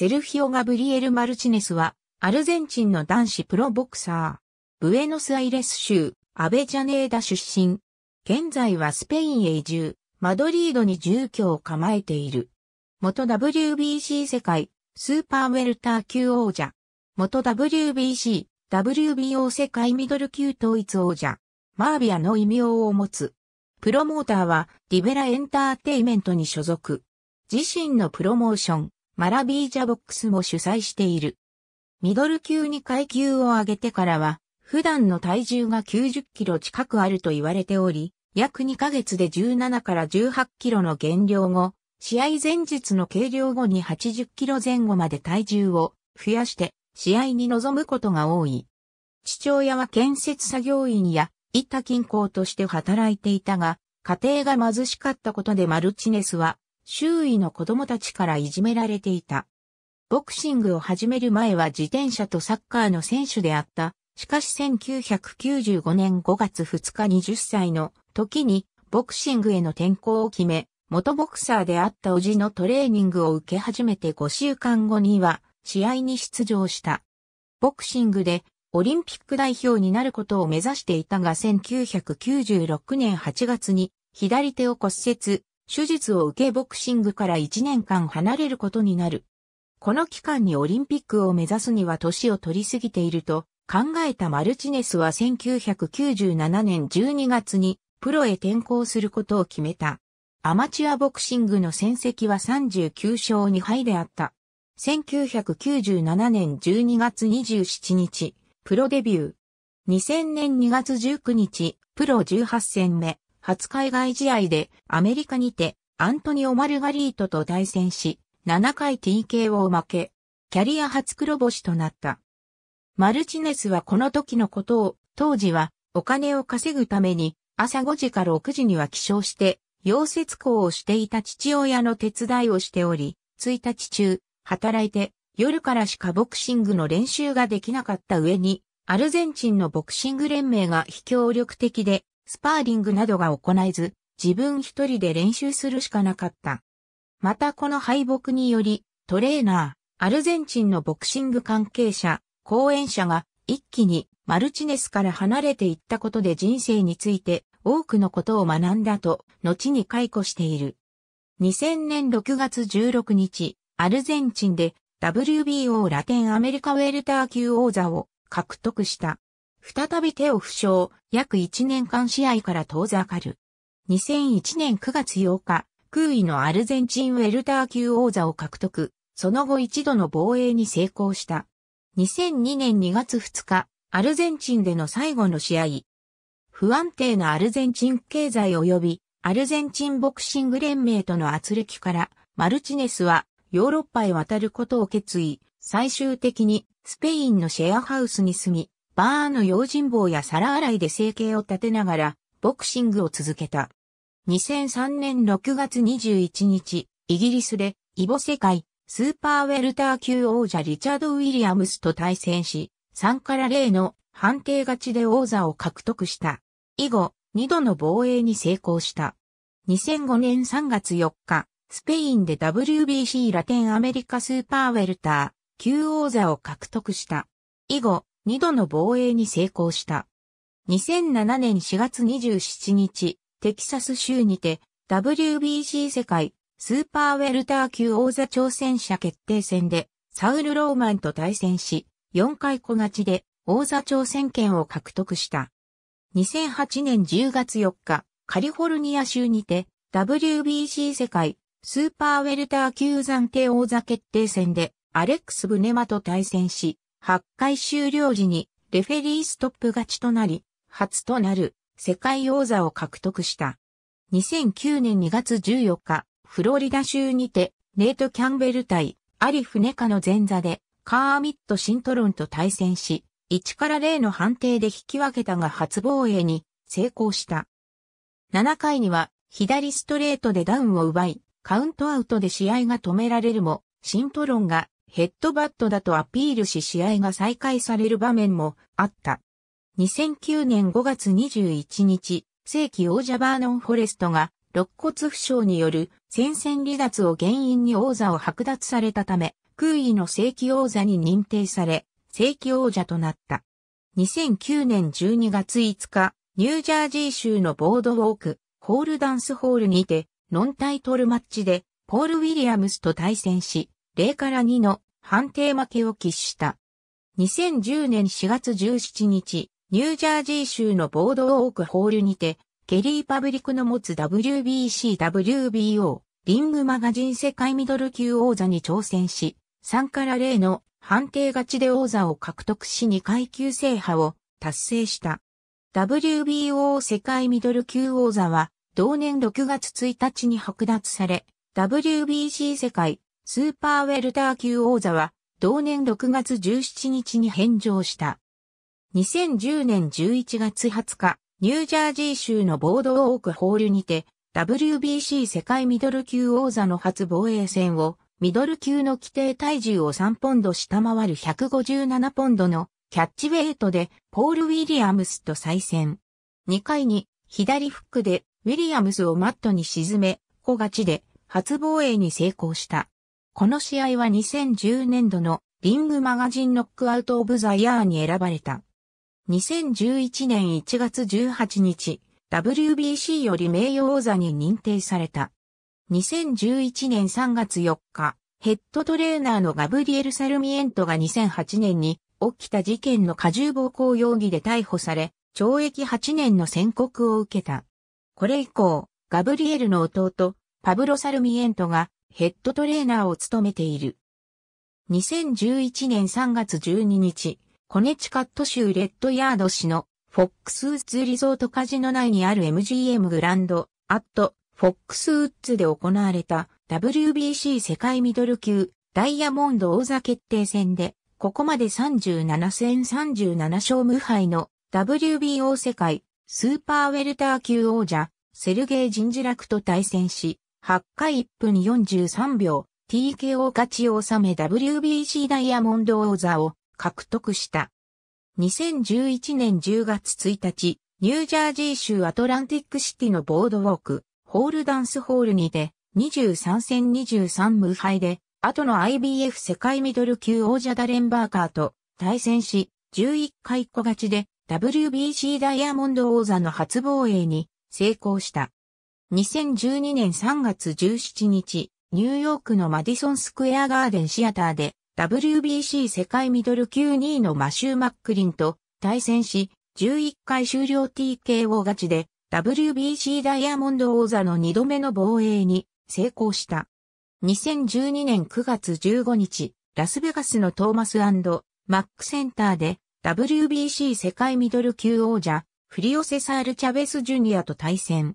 セルフィオ・ガブリエル・マルチネスは、アルゼンチンの男子プロボクサー、ブエノスアイレス州、アベジャネーダ出身。現在はスペインへ移住、マドリードに住居を構えている。元 WBC 世界、スーパーウェルター級王者。元 WBC、WBO 世界ミドル級統一王者。マービアの異名を持つ。プロモーターは、リベラエンターテイメントに所属。自身のプロモーション、マラビージャボックスも主催している。ミドル級に階級を上げてからは、普段の体重が90キロ近くあると言われており、約2ヶ月で17から18キロの減量後、試合前日の計量後に80キロ前後まで体重を増やして試合に臨むことが多い。父親は建設作業員や板金工として働いていたが、家庭が貧しかったことでマルチネスは周囲の子供たちからいじめられていた。ボクシングを始める前は自転車とサッカーの選手であった。しかし1995年5月2日20歳の時にボクシングへの転向を決め、元ボクサーであった叔父のトレーニングを受け始めて5週間後には試合に出場した。ボクシングでオリンピック代表になることを目指していたが1996年8月に左手を骨折、手術を受けボクシングから1年間離れることになる。この期間にオリンピックを目指すには年を取りすぎていると考えたマルチネスは1997年12月にプロへ転向することを決めた。アマチュアボクシングの戦績は39勝2敗であった。1997年12月27日、プロデビュー。2000年2月19日、プロ18戦目、初海外試合でアメリカにてアントニオ・マルガリートと対戦し、7回 TK を負け、キャリア初黒星となった。マルチネスはこの時のことを、当時はお金を稼ぐために朝5時から6時には起床して、溶接工をしていた父親の手伝いをしており、1日中、働いて、夜からしかボクシングの練習ができなかった上に、アルゼンチンのボクシング連盟が非協力的で、スパーリングなどが行えず、自分一人で練習するしかなかった。またこの敗北により、トレーナー、アルゼンチンのボクシング関係者、講演者が一気にマルチネスから離れていったことで人生について多くのことを学んだと、後に解雇している。2000年6月16日、アルゼンチンで WBO ラテンアメリカウェルター級王座を獲得した。再び手を負傷、約1年間試合から遠ざかる。2001年9月8日、空位のアルゼンチンウェルター級王座を獲得、その後一度の防衛に成功した。2002年2月2日、アルゼンチンでの最後の試合。不安定なアルゼンチン経済及びアルゼンチンボクシング連盟との圧力から、マルチネスはヨーロッパへ渡ることを決意、最終的にスペインのシェアハウスに住み、バーの用心棒や皿洗いで生計を立てながら、ボクシングを続けた。2003年6月21日、イギリスで、イボ世界、スーパーウェルター級王者リチャード・ウィリアムスと対戦し、3から0の判定勝ちで王座を獲得した。以後、2度の防衛に成功した。2005年3月4日、スペインで WBC ラテンアメリカスーパーウェルター、級王座を獲得した。以後、2度の防衛に成功した。2007年4月27日、テキサス州にて WBC 世界スーパーウェルター級王座挑戦者決定戦でサウル・ローマンと対戦し、4回小勝ちで王座挑戦権を獲得した。2008年10月4日、カリフォルニア州にて WBC 世界スーパーウェルター級暫定王座決定戦でアレックス・ブネマと対戦し、8回終了時にレフェリーストップ勝ちとなり、初となる世界王座を獲得した。2009年2月14日、フロリダ州にて、ネイト・キャンベル対アリフ・ネカの前座で、カーミット・シントロンと対戦し、1から0の判定で引き分けたが初防衛に成功した。7回には左ストレートでダウンを奪い、カウントアウトで試合が止められるも、シントロンがヘッドバットだとアピールし試合が再開される場面もあった。2009年5月21日、正規王者バーノン・フォレストが、肋骨負傷による戦線離脱を原因に王座を剥奪されたため、空位の正規王座に認定され、正規王者となった。2009年12月5日、ニュージャージー州のボードウォーク、ホールダンスホールにて、ノンタイトルマッチで、ポール・ウィリアムスと対戦し、0から2の判定負けを喫した。2010年4月17日、ニュージャージー州のボードオークホールにて、ケリーパブリックの持つ WBC、WBO、リングマガジン世界ミドル級王座に挑戦し、3から0の判定勝ちで王座を獲得し2階級制覇を達成した。WBO 世界ミドル級王座は同年6月1日に剥奪され、WBC 世界スーパーウェルター級王座は、同年6月17日に返上した。2010年11月20日、ニュージャージー州のボードウォークホールにて、WBC 世界ミドル級王座の初防衛戦を、ミドル級の規定体重を3ポンド下回る157ポンドのキャッチウェイトでポール・ウィリアムスと再戦。2回に左フックでウィリアムスをマットに沈め、小勝ちで初防衛に成功した。この試合は2010年度のリングマガジンノックアウトオブザイヤーに選ばれた。2011年1月18日、WBC より名誉王座に認定された。2011年3月4日、ヘッドトレーナーのガブリエル・サルミエントが2008年に起きた事件の過重暴行容疑で逮捕され、懲役8年の宣告を受けた。これ以降、ガブリエルの弟、パブロ・サルミエントがヘッドトレーナーを務めている。2011年3月12日、コネチカット州レッドヤード市のフォックスウッズリゾートカジノ内にある MGM グランドアットフォックスウッズで行われた WBC 世界ミドル級ダイヤモンド王座決定戦でここまで37戦37勝無敗の WBO 世界スーパーウェルター級王者セルゲイ・ジンジラクと対戦し8回1分43秒、TKO 勝ちを収め WBC ダイヤモンド王座を獲得した。2011年10月1日、ニュージャージー州アトランティックシティのボードウォーク、ホールダンスホールにて、23戦23無敗で、後の IBF 世界ミドル級王者ダレンバーカーと対戦し、11回小勝ちで WBC ダイヤモンド王座の初防衛に成功した。2012年3月17日、ニューヨークのマディソンスクエアガーデンシアターで WBC 世界ミドル級2位のマシュー・マックリンと対戦し、11回終了 TKO 勝ちで WBC ダイヤモンド王座の2度目の防衛に成功した。2012年9月15日、ラスベガスのトーマスマックセンターで WBC 世界ミドル級王者、フリオセサール・チャベス・ジュニアと対戦。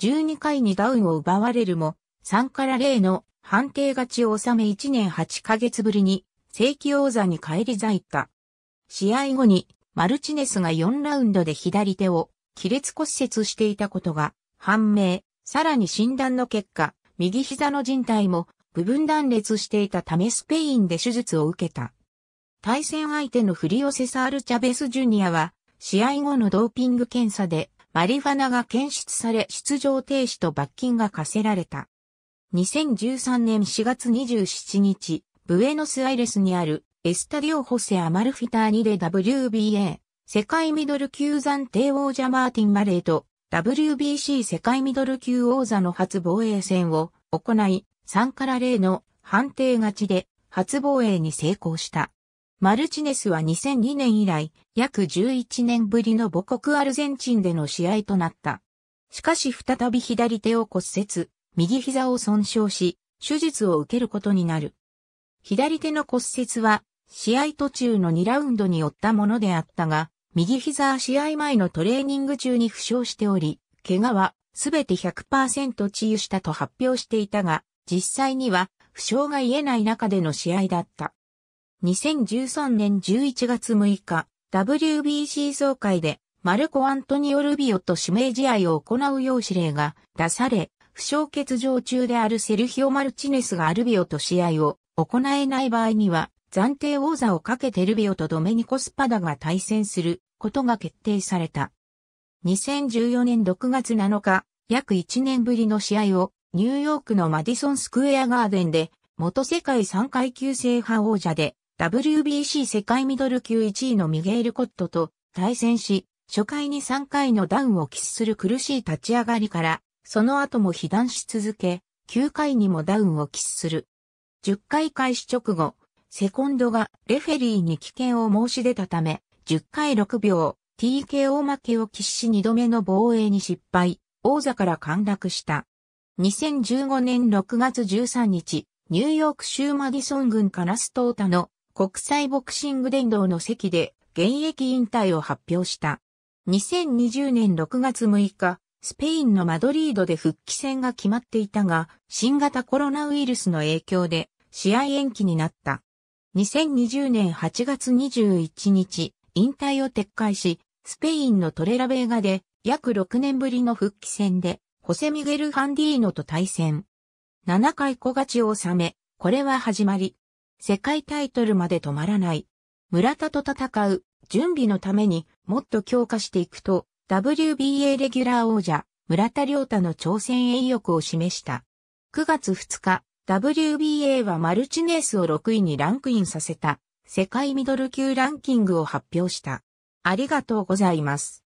12回にダウンを奪われるも、3から0の判定勝ちを収め1年8ヶ月ぶりに正規王座に返り咲いた。試合後にマルチネスが4ラウンドで左手を亀裂骨折していたことが判明、さらに診断の結果、右膝の人帯も部分断裂していたためスペインで手術を受けた。対戦相手のフリオセサール・チャベス・ジュニアは試合後のドーピング検査でマリファナが検出され出場停止と罰金が課せられた。2013年4月27日、ブエノスアイレスにあるエスタディオ・ホセ・アマルフィターニで WBA 世界ミドル級暫定王者マーティン・マレーと WBC 世界ミドル級王座の初防衛戦を行い3から0の判定勝ちで初防衛に成功した。マルチネスは2002年以来、約11年ぶりの母国アルゼンチンでの試合となった。しかし再び左手を骨折、右膝を損傷し、手術を受けることになる。左手の骨折は、試合途中の2ラウンドに負ったものであったが、右膝は試合前のトレーニング中に負傷しており、怪我はすべて100%治癒したと発表していたが、実際には負傷が言えない中での試合だった。2013年11月6日、WBC 総会でマルコ・アントニオ・ルビオと指名試合を行うよう指令が出され、負傷欠場中であるセルヒオ・マルチネスがルビオと試合を行えない場合には、暫定王座をかけてルビオとドメニコ・スパダが対戦することが決定された。2014年6月7日、約1年ぶりの試合をニューヨークのマディソン・スクエア・ガーデンで元世界3階級制覇王者で WBC 世界ミドル級1位のミゲール・コットと対戦し、初回に3回のダウンを喫する苦しい立ち上がりから、その後も被弾し続け、9回にもダウンを喫する。10回開始直後、セコンドがレフェリーに危険を申し出たため、10回6秒、TKO 負けを喫し2度目の防衛に失敗、王座から陥落した。2015年6月13日、ニューヨーク州マディソン郡カラストータの国際ボクシング殿堂の席で現役引退を発表した。2020年6月6日、スペインのマドリードで復帰戦が決まっていたが、新型コロナウイルスの影響で試合延期になった。2020年8月21日、引退を撤回し、スペインのトレラベーガで約6年ぶりの復帰戦で、ホセミゲル・ファンディーノと対戦。7回小勝ちを収め、これは始まり。世界タイトルまで止まらない。村田と戦う、準備のためにもっと強化していくと、WBA レギュラー王者、村田亮太の挑戦へ意欲を示した。9月2日、WBA はマルチネースを6位にランクインさせた、世界ミドル級ランキングを発表した。ありがとうございます。